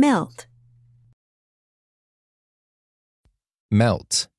melt melt